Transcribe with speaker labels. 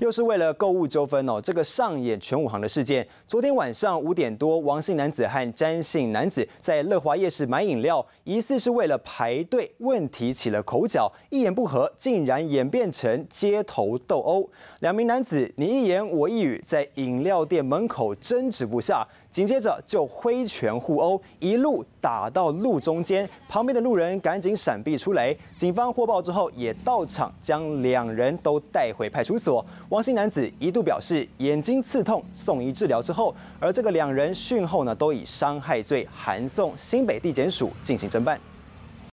Speaker 1: 又是为了购物纠纷哦，这个上演全武行的事件。昨天晚上五点多，王姓男子和詹姓男子在乐华夜市买饮料，疑似是为了排队问题起了口角，一言不合，竟然演变成街头斗殴。两名男子你一言我一语，在饮料店门口争执不下，紧接着就挥拳互殴，一路打到路中间，旁边的路人赶紧闪避出来。警方获报之后也到场，将两人都带回派出所。王姓男子一度表示眼睛刺痛，送医治疗之后，而这个两人讯后呢，都以伤害罪函送新北地检署进行侦办。